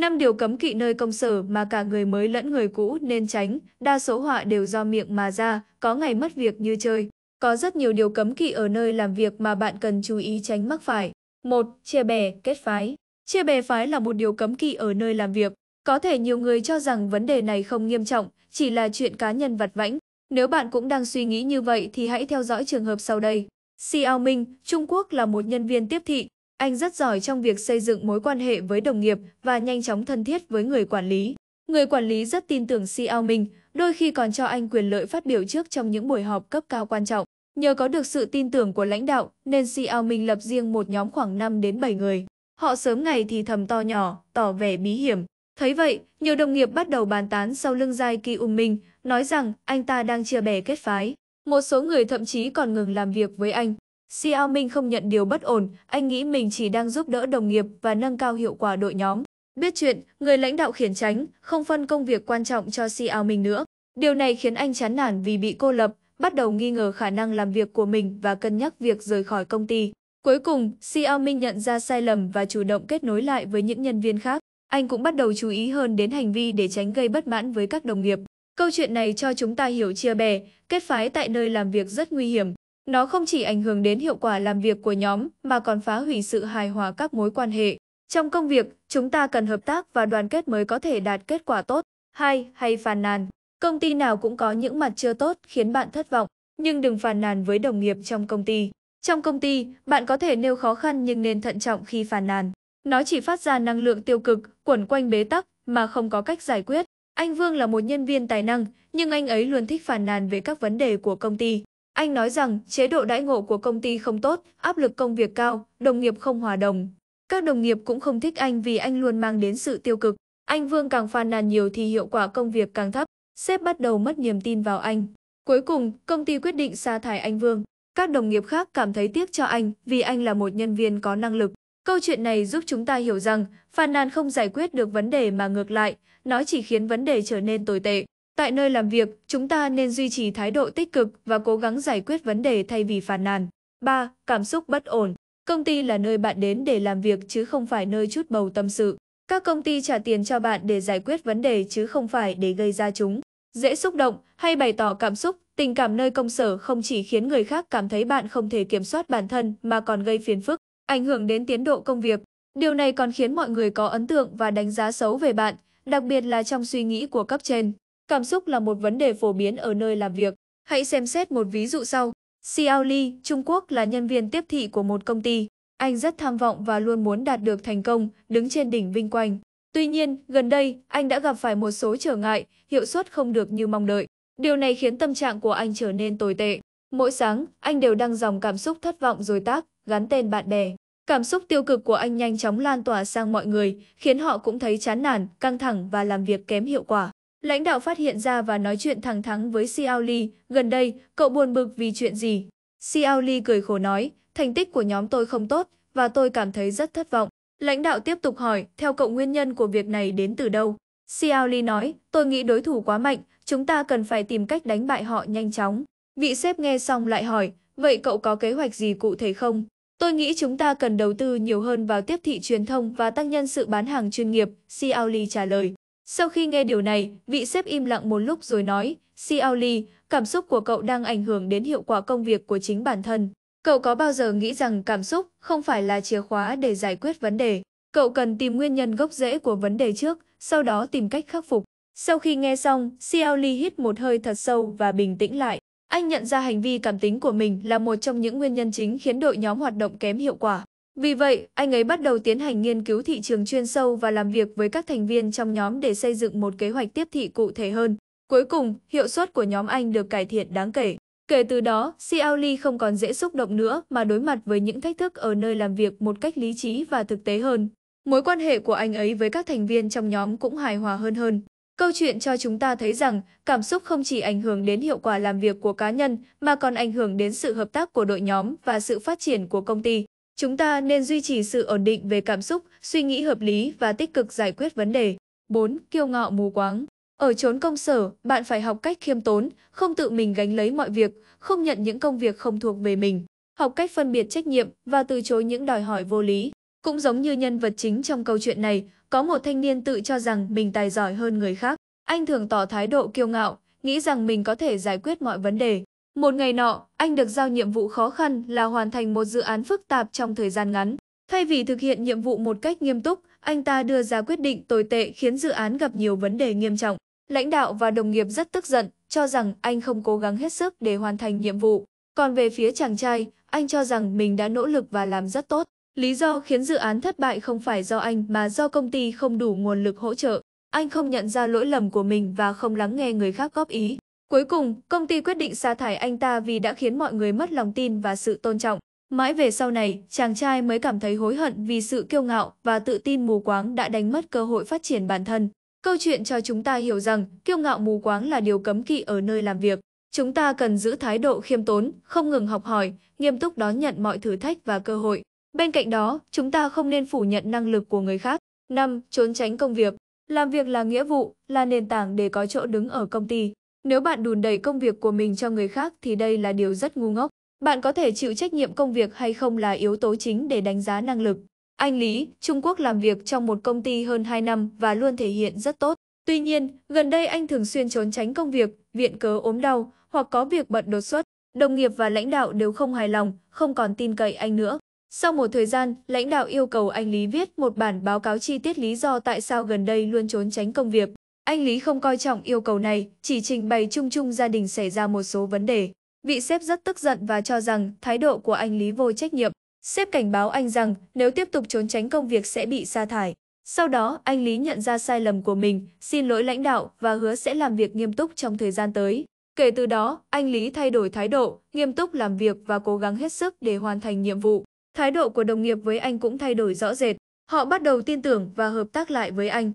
5 điều cấm kỵ nơi công sở mà cả người mới lẫn người cũ nên tránh, đa số họa đều do miệng mà ra, có ngày mất việc như chơi. Có rất nhiều điều cấm kỵ ở nơi làm việc mà bạn cần chú ý tránh mắc phải. 1. Chia bè, kết phái. Chia bè phái là một điều cấm kỵ ở nơi làm việc. Có thể nhiều người cho rằng vấn đề này không nghiêm trọng, chỉ là chuyện cá nhân vặt vãnh. Nếu bạn cũng đang suy nghĩ như vậy thì hãy theo dõi trường hợp sau đây. Xiao Minh, Trung Quốc là một nhân viên tiếp thị, anh rất giỏi trong việc xây dựng mối quan hệ với đồng nghiệp và nhanh chóng thân thiết với người quản lý. Người quản lý rất tin tưởng CEO mình, đôi khi còn cho anh quyền lợi phát biểu trước trong những buổi họp cấp cao quan trọng. Nhờ có được sự tin tưởng của lãnh đạo nên CEO mình lập riêng một nhóm khoảng 5 đến 7 người. Họ sớm ngày thì thầm to nhỏ, tỏ vẻ bí hiểm. Thấy vậy, nhiều đồng nghiệp bắt đầu bàn tán sau lưng Giai kỳ Um mình, nói rằng anh ta đang chia bè kết phái. Một số người thậm chí còn ngừng làm việc với anh. Xiao Minh không nhận điều bất ổn, anh nghĩ mình chỉ đang giúp đỡ đồng nghiệp và nâng cao hiệu quả đội nhóm. Biết chuyện, người lãnh đạo khiển tránh, không phân công việc quan trọng cho Xiao Minh nữa. Điều này khiến anh chán nản vì bị cô lập, bắt đầu nghi ngờ khả năng làm việc của mình và cân nhắc việc rời khỏi công ty. Cuối cùng, Xiao Minh nhận ra sai lầm và chủ động kết nối lại với những nhân viên khác. Anh cũng bắt đầu chú ý hơn đến hành vi để tránh gây bất mãn với các đồng nghiệp. Câu chuyện này cho chúng ta hiểu chia bè, kết phái tại nơi làm việc rất nguy hiểm. Nó không chỉ ảnh hưởng đến hiệu quả làm việc của nhóm mà còn phá hủy sự hài hòa các mối quan hệ. Trong công việc, chúng ta cần hợp tác và đoàn kết mới có thể đạt kết quả tốt. Hai, Hay phàn nàn. Công ty nào cũng có những mặt chưa tốt khiến bạn thất vọng, nhưng đừng phàn nàn với đồng nghiệp trong công ty. Trong công ty, bạn có thể nêu khó khăn nhưng nên thận trọng khi phàn nàn. Nó chỉ phát ra năng lượng tiêu cực, quẩn quanh bế tắc mà không có cách giải quyết. Anh Vương là một nhân viên tài năng, nhưng anh ấy luôn thích phàn nàn về các vấn đề của công ty. Anh nói rằng chế độ đãi ngộ của công ty không tốt, áp lực công việc cao, đồng nghiệp không hòa đồng. Các đồng nghiệp cũng không thích anh vì anh luôn mang đến sự tiêu cực. Anh Vương càng phàn nàn nhiều thì hiệu quả công việc càng thấp. Sếp bắt đầu mất niềm tin vào anh. Cuối cùng, công ty quyết định sa thải anh Vương. Các đồng nghiệp khác cảm thấy tiếc cho anh vì anh là một nhân viên có năng lực. Câu chuyện này giúp chúng ta hiểu rằng phàn nàn không giải quyết được vấn đề mà ngược lại, nó chỉ khiến vấn đề trở nên tồi tệ. Tại nơi làm việc, chúng ta nên duy trì thái độ tích cực và cố gắng giải quyết vấn đề thay vì phàn nàn. 3. Cảm xúc bất ổn. Công ty là nơi bạn đến để làm việc chứ không phải nơi chút bầu tâm sự. Các công ty trả tiền cho bạn để giải quyết vấn đề chứ không phải để gây ra chúng. Dễ xúc động hay bày tỏ cảm xúc, tình cảm nơi công sở không chỉ khiến người khác cảm thấy bạn không thể kiểm soát bản thân mà còn gây phiền phức, ảnh hưởng đến tiến độ công việc. Điều này còn khiến mọi người có ấn tượng và đánh giá xấu về bạn, đặc biệt là trong suy nghĩ của cấp trên. Cảm xúc là một vấn đề phổ biến ở nơi làm việc. Hãy xem xét một ví dụ sau. Xiao Li, Trung Quốc là nhân viên tiếp thị của một công ty. Anh rất tham vọng và luôn muốn đạt được thành công, đứng trên đỉnh vinh quang. Tuy nhiên, gần đây, anh đã gặp phải một số trở ngại, hiệu suất không được như mong đợi. Điều này khiến tâm trạng của anh trở nên tồi tệ. Mỗi sáng, anh đều đăng dòng cảm xúc thất vọng rồi tác, gắn tên bạn bè. Cảm xúc tiêu cực của anh nhanh chóng lan tỏa sang mọi người, khiến họ cũng thấy chán nản, căng thẳng và làm việc kém hiệu quả. Lãnh đạo phát hiện ra và nói chuyện thẳng thắn với Xiao Li, gần đây, cậu buồn bực vì chuyện gì? Xiao Li cười khổ nói, thành tích của nhóm tôi không tốt, và tôi cảm thấy rất thất vọng. Lãnh đạo tiếp tục hỏi, theo cậu nguyên nhân của việc này đến từ đâu? Xiao Li nói, tôi nghĩ đối thủ quá mạnh, chúng ta cần phải tìm cách đánh bại họ nhanh chóng. Vị sếp nghe xong lại hỏi, vậy cậu có kế hoạch gì cụ thể không? Tôi nghĩ chúng ta cần đầu tư nhiều hơn vào tiếp thị truyền thông và tăng nhân sự bán hàng chuyên nghiệp, Xiao Li trả lời. Sau khi nghe điều này, vị sếp im lặng một lúc rồi nói, Xiao Li, cảm xúc của cậu đang ảnh hưởng đến hiệu quả công việc của chính bản thân. Cậu có bao giờ nghĩ rằng cảm xúc không phải là chìa khóa để giải quyết vấn đề? Cậu cần tìm nguyên nhân gốc rễ của vấn đề trước, sau đó tìm cách khắc phục. Sau khi nghe xong, Xiao Li hít một hơi thật sâu và bình tĩnh lại. Anh nhận ra hành vi cảm tính của mình là một trong những nguyên nhân chính khiến đội nhóm hoạt động kém hiệu quả. Vì vậy, anh ấy bắt đầu tiến hành nghiên cứu thị trường chuyên sâu và làm việc với các thành viên trong nhóm để xây dựng một kế hoạch tiếp thị cụ thể hơn. Cuối cùng, hiệu suất của nhóm anh được cải thiện đáng kể. Kể từ đó, Xiaoli không còn dễ xúc động nữa mà đối mặt với những thách thức ở nơi làm việc một cách lý trí và thực tế hơn. Mối quan hệ của anh ấy với các thành viên trong nhóm cũng hài hòa hơn hơn. Câu chuyện cho chúng ta thấy rằng cảm xúc không chỉ ảnh hưởng đến hiệu quả làm việc của cá nhân mà còn ảnh hưởng đến sự hợp tác của đội nhóm và sự phát triển của công ty. Chúng ta nên duy trì sự ổn định về cảm xúc, suy nghĩ hợp lý và tích cực giải quyết vấn đề. 4. Kiêu ngạo mù quáng Ở chốn công sở, bạn phải học cách khiêm tốn, không tự mình gánh lấy mọi việc, không nhận những công việc không thuộc về mình. Học cách phân biệt trách nhiệm và từ chối những đòi hỏi vô lý. Cũng giống như nhân vật chính trong câu chuyện này, có một thanh niên tự cho rằng mình tài giỏi hơn người khác. Anh thường tỏ thái độ kiêu ngạo, nghĩ rằng mình có thể giải quyết mọi vấn đề. Một ngày nọ, anh được giao nhiệm vụ khó khăn là hoàn thành một dự án phức tạp trong thời gian ngắn. Thay vì thực hiện nhiệm vụ một cách nghiêm túc, anh ta đưa ra quyết định tồi tệ khiến dự án gặp nhiều vấn đề nghiêm trọng. Lãnh đạo và đồng nghiệp rất tức giận, cho rằng anh không cố gắng hết sức để hoàn thành nhiệm vụ. Còn về phía chàng trai, anh cho rằng mình đã nỗ lực và làm rất tốt. Lý do khiến dự án thất bại không phải do anh mà do công ty không đủ nguồn lực hỗ trợ. Anh không nhận ra lỗi lầm của mình và không lắng nghe người khác góp ý. Cuối cùng, công ty quyết định sa thải anh ta vì đã khiến mọi người mất lòng tin và sự tôn trọng. Mãi về sau này, chàng trai mới cảm thấy hối hận vì sự kiêu ngạo và tự tin mù quáng đã đánh mất cơ hội phát triển bản thân. Câu chuyện cho chúng ta hiểu rằng kiêu ngạo mù quáng là điều cấm kỵ ở nơi làm việc. Chúng ta cần giữ thái độ khiêm tốn, không ngừng học hỏi, nghiêm túc đón nhận mọi thử thách và cơ hội. Bên cạnh đó, chúng ta không nên phủ nhận năng lực của người khác. 5. Trốn tránh công việc Làm việc là nghĩa vụ, là nền tảng để có chỗ đứng ở công ty. Nếu bạn đùn đẩy công việc của mình cho người khác thì đây là điều rất ngu ngốc. Bạn có thể chịu trách nhiệm công việc hay không là yếu tố chính để đánh giá năng lực. Anh Lý, Trung Quốc làm việc trong một công ty hơn 2 năm và luôn thể hiện rất tốt. Tuy nhiên, gần đây anh thường xuyên trốn tránh công việc, viện cớ ốm đau hoặc có việc bận đột xuất. Đồng nghiệp và lãnh đạo đều không hài lòng, không còn tin cậy anh nữa. Sau một thời gian, lãnh đạo yêu cầu anh Lý viết một bản báo cáo chi tiết lý do tại sao gần đây luôn trốn tránh công việc. Anh Lý không coi trọng yêu cầu này, chỉ trình bày chung chung gia đình xảy ra một số vấn đề. Vị sếp rất tức giận và cho rằng thái độ của anh Lý vô trách nhiệm. Sếp cảnh báo anh rằng nếu tiếp tục trốn tránh công việc sẽ bị sa thải. Sau đó, anh Lý nhận ra sai lầm của mình, xin lỗi lãnh đạo và hứa sẽ làm việc nghiêm túc trong thời gian tới. Kể từ đó, anh Lý thay đổi thái độ, nghiêm túc làm việc và cố gắng hết sức để hoàn thành nhiệm vụ. Thái độ của đồng nghiệp với anh cũng thay đổi rõ rệt. Họ bắt đầu tin tưởng và hợp tác lại với anh.